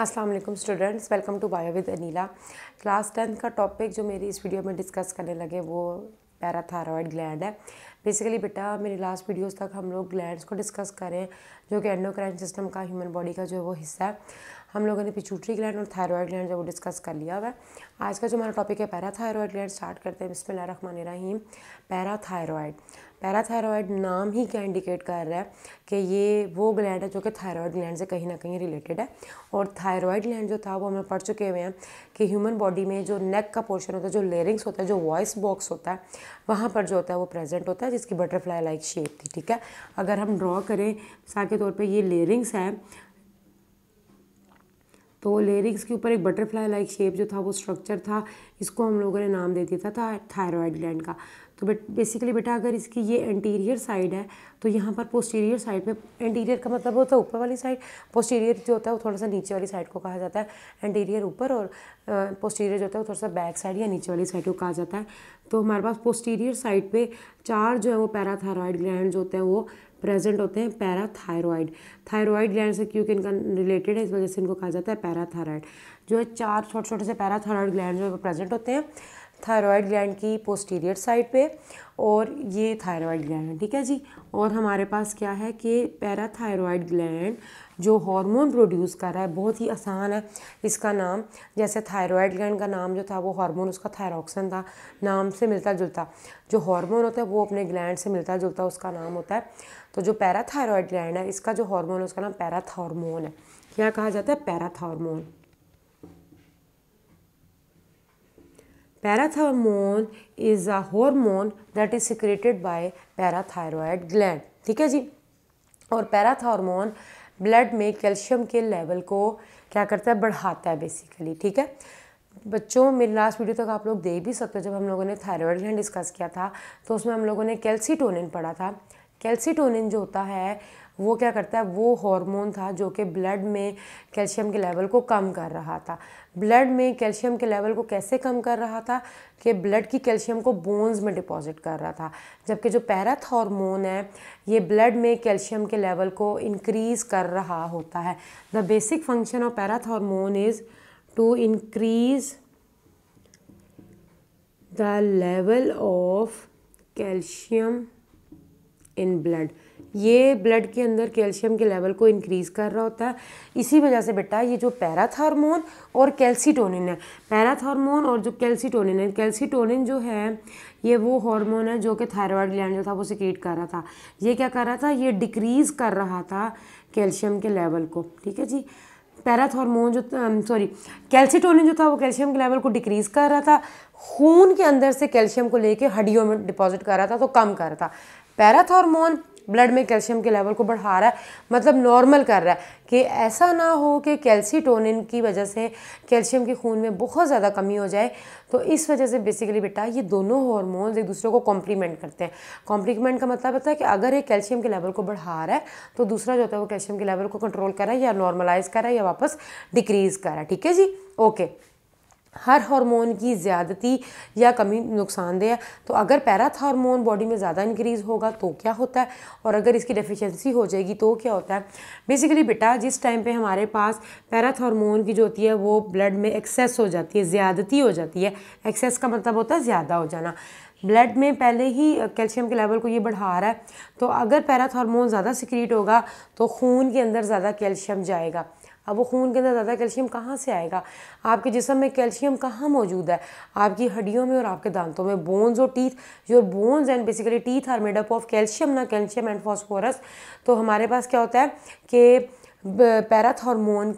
Aslam students welcome to bio with Anila class tenth का topic जो मेरी इस वीडियो में डिस्कस करने लगे वो पैराथायरॉयड ग्लैंड है बेसिकली बेटा मेरी लास्ट वीडियोस तक हम लोग ग्लैंड्स को डिस्कस करें जो कि एंडोक्राइन सिस्टम का ह्यूमन बॉडी का जो है वो हिस्सा है हम लोगों ने पिचूटरी ग्लैंड और थायरॉयड ग्लैंड जो वो डिस्कस कर लिया हुआ है आज का जो हमारा टॉपिक है पैराथायरॉयड ग्लैंड स्टार्ट करते हैं बिस्मिल्लाह रहीम पैराथायरॉयड पैराथायरॉयड नाम ही क्या इंडिकेट कर रहा है कि ये वो ग्लैंड है जो कि थायरॉयड ग्लैंड से कहीं ना कहीं रिलेटेड है और थायरॉयड ग्लैंड जो था वो हमें पढ़ चुके हुए हैं कि ह्यूमन बॉडी में जो नेक का पोर्शन होता है जो लेरिंग्स होता है जो वॉइस बॉक्स होता है वहाँ पर जो होता है वो प्रेजेंट होता है जिसकी बटरफ्लाई लाइक शेप थी ठीक है अगर हम ड्रॉ करें मिसाल के तौर पर ये लेरिंग्स हैं तो वो लेरिक्स के ऊपर एक बटरफ्लाई लाइक शेप जो था वो स्ट्रक्चर था इसको हम लोगों ने नाम दे दिया था थायरॉयड ग्लैंड का तो बट बेसिकली बेटा अगर इसकी ये एंटीरियर साइड है तो यहाँ पर पोस्टीरियर साइड में एंटीरियर का मतलब होता तो है ऊपर वाली साइड पोस्टीरियर जो होता है वो थोड़ा सा नीचे वाली साइड को कहा जाता है एंटीरियर ऊपर और पोस्टीरियर जो होता है वो थोड़ा सा बैक साइड या नीचे वाली साइड को कहा जाता है तो हमारे पास पोस्टीरियर साइड पे चार जो है वो पैराथायरॉयड ग्लैंड होते हैं वो प्रेजेंट होते हैं पैराथायरॉयड थायरॉयड ग्लैंड से क्योंकि इनका रिलेटेड है इस वजह से इनको कहा जाता है पैराथायरॉयड जो है चार छोटे छोटे से पैराथायरॉयड ग्लैंड जो है वो प्रेजेंट होते हैं थायरॉयड ग्लैंड की पोस्टीरियर साइड पे और ये थायरॉयड ग्लैंड है ठीक है जी और हमारे पास क्या है कि पैराथायरॉयड ग्लैंड जो हार्मोन प्रोड्यूस कर रहा है बहुत ही आसान है इसका नाम जैसे थायरॉयड ग्लैंड का नाम जो था वो हार्मोन उसका थायरॉक्सन था नाम से मिलता जुलता जो हार्मोन होता है वो अपने ग्लैंड से मिलता जुलता उसका नाम होता है तो जो पैराथायरॉयड ग्लैंड है इसका जो हार्मोन है उसका नाम पैराथार्मोन है क्या कहा जाता है parathormone parathormone is a hormone that is secreted by parathyroid gland ठीक है जी और पैराथार्मोन ब्लड में कैल्शियम के लेवल को क्या करता है बढ़ाता है बेसिकली ठीक है बच्चों मेरी लास्ट वीडियो तक आप लोग देख भी सकते हो जब हम लोगों ने थायराइड ग्लैंड डिस्कस किया था तो उसमें हम लोगों ने कैल्सीटोनिन पढ़ा था कैल्सीटोनिन जो होता है वो क्या करता है वो हार्मोन था जो कि ब्लड में कैल्शियम के लेवल को कम कर रहा था ब्लड में कैल्शियम के लेवल को कैसे कम कर रहा था कि ब्लड की कैल्शियम को बोन्स में डिपॉजिट कर रहा था जबकि जो पैराथ हार्मोन है ये ब्लड में कैल्शियम के लेवल को इंक्रीज़ कर रहा होता है the basic function of parathormone is to increase the level of calcium in blood ये ब्लड के अंदर कैल्शियम के लेवल को इंक्रीज़ कर रहा होता है इसी वजह से बेटा ये जो पैराथार्मोन और कैल्सीटोनिन है पैराथार्मोन और जो कैल्सीटोनिन है कैल्सीटोनिन जो है ये वो हार्मोन है जो कि थायराइड ग्लैंड जो था वो सिक्रीट कर रहा था ये क्या कर रहा था ये डिक्रीज़ कर रहा था कैल्शियम के लेवल को ठीक है जी पैराथॉर्मोन जो सॉरी कैल्सीटोनिन जो था वो कैल्शियम के लेवल को डिक्रीज़ कर रहा था खून के अंदर से कैल्शियम को लेकर हड्डियों में डिपॉजिट कर रहा था तो कम कर रहा था पैराथॉर्मोन ब्लड में कैल्शियम के लेवल को बढ़ा रहा है मतलब नॉर्मल कर रहा है कि ऐसा ना हो कि कैल्सीटोनिन की वजह से कैल्शियम के खून में बहुत ज़्यादा कमी हो जाए तो इस वजह से बेसिकली बेटा ये दोनों हॉर्मोन्स एक दूसरे को कॉम्प्लीमेंट करते हैं कॉम्प्लीमेंट का मतलब होता है कि अगर एक कैल्शियम के लेवल को बढ़ा रहा है तो दूसरा जो होता है वो कैल्शियम के लेवल को कंट्रोल कर रहा है या नॉर्मलाइज कर रहा है या वापस डिक्रीज़ कर रहा है ठीक है जी ओके हर हार्मोन की ज़्यादती या कमी नुकसानदेह है तो अगर पैराथ हार्मोन बॉडी में ज़्यादा इंक्रीज़ होगा तो क्या होता है और अगर इसकी डेफिशिएंसी हो जाएगी तो क्या होता है बेसिकली बेटा जिस टाइम पे हमारे पास पैराथ हार्मोन की जो होती है वो ब्लड में एक्सेस हो जाती है ज़्यादती हो जाती है एक्सेस का मतलब होता है ज़्यादा हो जाना ब्लड में पहले ही कैल्शियम के लेवल को ये बढ़ा रहा है तो अगर पैरथ ज़्यादा सिक्रीट होगा तो खून के अंदर ज़्यादा कैल्शियम जाएगा अब वो खून के अंदर ज़्यादा कैल्शियम कहाँ से आएगा आपके जिसम में कैल्शियम कहाँ मौजूद है आपकी हड्डियों में और आपके दांतों में बोन्स और teeth your bones and basically teeth are made up of calcium ना कैल्शियम एंड फॉस्फोरस तो हमारे पास क्या होता है कि पैरथ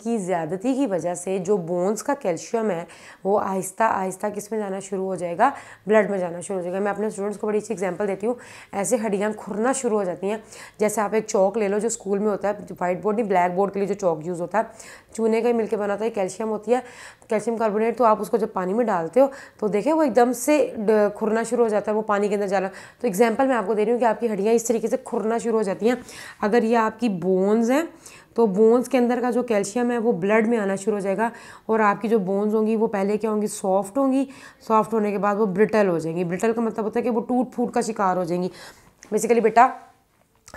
की ज़्यादती की वजह से जो बोन्स का कैल्शियम है वो आहिस्ता आहिस्ता किस में जाना शुरू हो जाएगा ब्लड में जाना शुरू हो जाएगा मैं अपने स्टूडेंट्स को बड़ी अच्छी एग्जांपल देती हूँ ऐसे हड्डियाँ खुरना शुरू हो जाती हैं जैसे आप एक चौक ले लो जो स्कूल में होता है वाइट बोर्ड नहीं ब्लैक बोर्ड के लिए जो चौक यूज़ होता है चूने का ही मिलकर बनाता है कैल्शियम होती है कैल्शियम कार्बोनेट तो आप उसको जब पानी में डालते हो तो देखें वो एकदम से खुरना शुरू हो जाता है वो पानी के अंदर जाना तो एग्जाम्पल मैं आपको दे रही हूँ कि आपकी हड्डियाँ इस तरीके से खुरना शुरू हो जाती हैं अगर ये आपकी बोन्स हैं तो बोन्स के अंदर का जो कैल्शियम है वो ब्लड में आना शुरू हो जाएगा और आपकी जो बोन्स होंगी वो पहले क्या होंगी सॉफ्ट होंगी सॉफ्ट होने के बाद वो ब्रिटल हो जाएंगी ब्रिटल का मतलब होता है कि वो टूट फूट का शिकार हो जाएंगी बेसिकली बेटा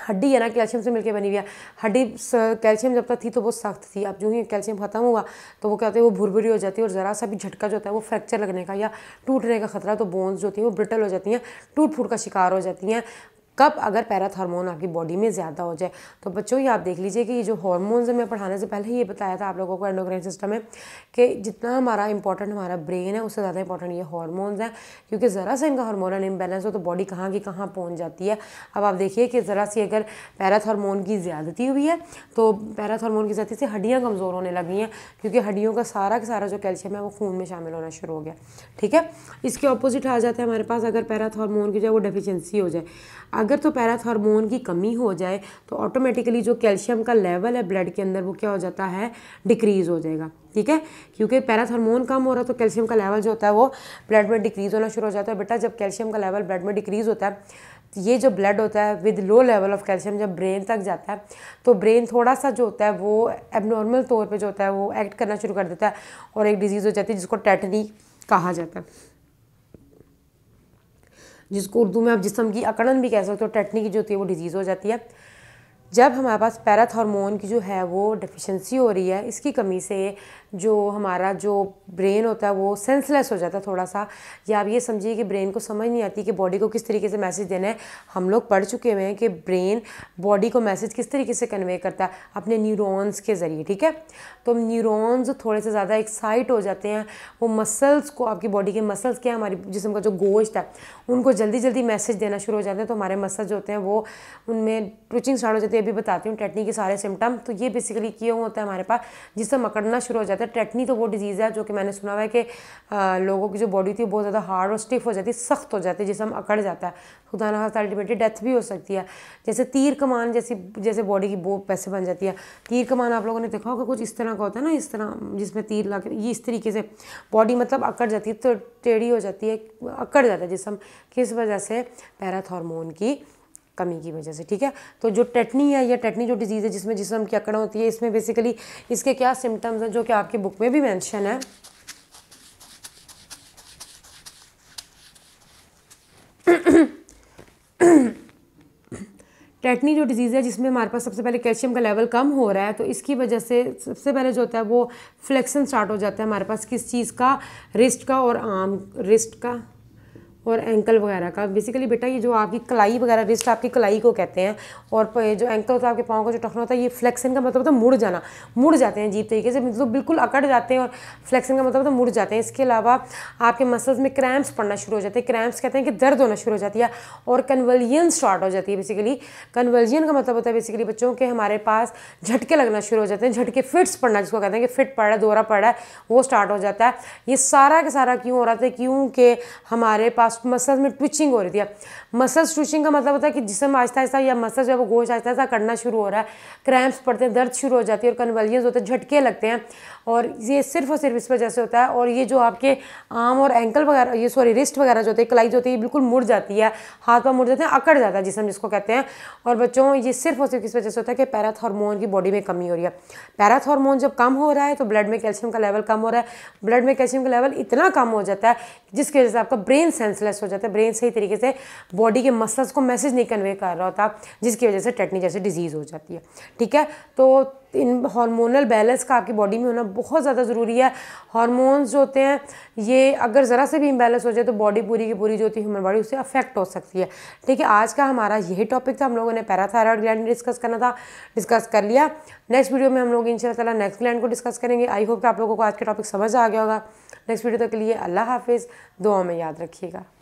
हड्डी है ना कैल्शियम से मिलकर बनी हुई है हड्डी कैल्शियम जब तक थी तो वो सख्त थी अब जो ही कैल्शियम ख़त्म हुआ तो वो क्या होता है वो भुरभुरी हो जाती है और ज़रा सा भी झटका जो होता है वो फ्रैक्चर लगने का या टूटने का खतरा तो बोन्स जो होती हैं वो ब्रिटल हो जाती हैं टूट फूट का शिकार हो जाती हैं कब अगर पैरथ आपकी बॉडी में ज़्यादा हो जाए तो बच्चों ये आप देख लीजिए कि ये जो हॉर्मोन्स मैं पढ़ाने से पहले ही ये बताया था आप लोगों को एंडोक्राइन सिस्टम है कि जितना हमारा इंपॉर्टेंट हमारा ब्रेन है उससे ज़्यादा इंपॉर्टेंट ये हॉर्मोन्स हैं क्योंकि ज़रा सा इनका हार्मोनल इम्बेलेंस हो तो बॉडी कहाँ की कहाँ पहुँच जाती है अब आप देखिए कि ज़रा सी अगर पैरथ की ज़्यादती हुई है तो पैरथ की ज़्यादा से हड्डियाँ कमज़ोर होने लगी हैं क्योंकि हड्डियों का सारा का सारा जो कैल्शियम है वो खून में शामिल होना शुरू हो गया ठीक है इसके ऑपोजिट आ जाता है हमारे पास अगर पैरथ की जो है वो डेफिशेंसी हो जाए अगर तो पैराथार्मोन की कमी हो जाए तो ऑटोमेटिकली जो कैल्शियम का लेवल है ब्लड के अंदर वो क्या हो जाता है डिक्रीज़ हो जाएगा ठीक है क्योंकि पैराथार्मोन कम हो रहा है तो कैल्शियम का लेवल जो होता है वो ब्लड में डिक्रीज़ होना शुरू हो जाता है बेटा जब कैल्शियम का लेवल ब्लड में डिक्रीज़ होता है ये जो ब्लड होता है with low level of calcium जब ब्रेन तक जाता है तो ब्रेन थोड़ा सा जो होता है वो एबनॉर्मल तौर पर जो होता है वो एक्ट करना शुरू कर देता है और एक डिजीज़ हो जाती है जिसको टैटनी कहा जाता है जिसको उर्दू में आप जिसम की अकड़न भी कह सकते हो टेटनी की जो होती है वो डिजीज़ हो जाती है जब हमारे पास पैराथॉर्मोन की जो है वो डिफिशेंसी हो रही है इसकी कमी से जो हमारा जो ब्रेन होता है वो सेंसलेस हो जाता है थोड़ा सा या आप ये समझिए कि ब्रेन को समझ नहीं आती कि बॉडी को किस तरीके से मैसेज देना है हम लोग पढ़ चुके हुए हैं कि ब्रेन बॉडी को मैसेज किस तरीके से कन्वे करता है अपने न्यूरॉन्स के ज़रिए ठीक है तो न्यूरॉन्स थोड़े से ज़्यादा एक्साइट हो जाते हैं वो मसल्स को आपकी बॉडी के मसल्स क्या हमारी जिसम का जो गोश्त है उनको जल्दी जल्दी मैसेज देना शुरू हो जाते हैं तो हमारे मसल्स जो होते हैं वो उनमें ट्विचिंग स्टार्ट हो जाती है अभी बताती हूँ टेटनी के सारे सिम्टम तो ये बेसिकली क्यों होता है हमारे पास जिससे मकड़ना शुरू हो जाता है जाता है टेटनी तो वो डिजीज़ है जो कि मैंने सुना हुआ है कि लोगों की जो बॉडी थी बहुत ज़्यादा हार्ड और स्टिफ हो जाती है सख्त हो जाती है जिसम अकड़ जाता है खुदा ना अल्टीमेटली डेथ भी हो सकती है जैसे तीर कमान जैसी जैसे बॉडी की बहुत पैसे बन जाती है तीर कमान आप लोगों ने देखा होगा कुछ इस तरह का होता है ना इस तरह जिसमें तीर ला ये इस तरीके से बॉडी मतलब अकड़ जाती है तो टेढ़ी हो जाती है अकड़ जाता है जिसम किस वजह से पैराथॉर्मोन की कमी की वजह से ठीक है तो जो टेटनी है या टेटनी जो डिजीज़ है जिसमें जिसम की अकड़ होती है इसमें बेसिकली इसके क्या सिम्टम्स हैं जो कि आपकी बुक में भी मैंशन है टेटनी जो डिजीज़ है जिसमें हमारे पास सबसे पहले कैल्शियम का लेवल कम हो रहा है तो इसकी वजह से सबसे पहले जो होता है वो फ्लेक्शन स्टार्ट हो जाता है हमारे पास किस चीज़ का रिस्ट का और आर्म रिस्ट का और एंकल वगैरह का बेसिकली बेटा ये जो आपकी कलाई वगैरह रिस्ट आपकी कलाई को कहते हैं और जो एंकल होता है आपके पाँव का जो टखना होता है ये फ्लेक्शन का मतलब होता है मुड़ जाना मुड़ जाते हैं जीप तरीके से मतलब बिल्कुल अकड़ जाते हैं और फ्लेक्सन का मतलब होता है मुड़ जाते हैं इसके अलावा आपके मसल्स में क्रैम्प्स पड़ना शुरू हो जाते हैं क्रैम्प्स कहते हैं कि दर्द होना शुरू हो जाती है और कन्वलियन स्टार्ट हो जाती है बेसिकली कन्वलियन का मतलब होता है बेसिकली बच्चों के हमारे पास झटके लगना शुरू हो जाते हैं झटके फिट्स पड़ना जिसको कहते हैं कि फिट पड़ा है दौरा पड़ा है वो स्टार्ट हो जाता है ये सारा का सारा क्यों हो रहा था क्योंकि हमारे पास मसल्स में ट्विचिंग हो रही थी मसल्स ट्विचिंग का मतलब होता है कि जिसम आहिस्ता आहिस्ता या मसल जो है वो गोश आहिस्ता आहिस्ता करना शुरू हो रहा है क्रैम्प्स पड़ते हैं दर्द शुरू हो जाती है और कन्वलियंस होते हैं झटके लगते हैं और ये सिर्फ और सिर्फ इस वजह से होता है और ये जो आपके आर्म और एंकल वगैरह ये सॉरी रिस्ट वगैरह जो होते हैं कलाई जो होती है बिल्कुल मुड़ जाती है हाथ पाँव मुड़ जाते हैं अकड़ जाता है जिसम जिसको कहते हैं और बच्चों ये सिर्फ और सिर्फ इस वजह से होता है कि पैराथार्मोन की बॉडी में कमी हो रही है पैराथ जब कम हो रहा है तो ब्लड में कैल्शियम का लेवल कम हो रहा है ब्लड में कैल्शियम का लेवल इतना कम हो जाता है जिसकी वजह से आपका ब्रेन सेंस सेंसलेस हो जाता है ब्रेन सही तरीके से बॉडी के मसल्स को मैसेज नहीं कन्वे कर रहा होता जिसकी वजह से टेटनी जैसे डिजीज़ हो जाती है ठीक है तो इन हार्मोनल बैलेंस का आपकी बॉडी में होना बहुत ज़्यादा ज़रूरी है हार्मोन्स जो होते हैं ये अगर ज़रा से भी इम्बैलेंस हो जाए तो बॉडी पूरी की पूरी जो होती है ह्यूमन बॉडी उससे अफेक्ट हो सकती है ठीक है आज का हमारा यही टॉपिक था हम लोगों ने पैराथायरॉयड ग्लैंड डिस्कस करना था डिस्कस कर लिया नेक्स्ट वीडियो में हम लोग इन शाला नेक्स्ट ग्लैंड को डिस्कस करेंगे आई होप कि आप लोगों को आज का टॉपिक समझ आ गया होगा नेक्स्ट वीडियो तक के लिए अल्लाह हाफिज़ दुआ में याद रखिएगा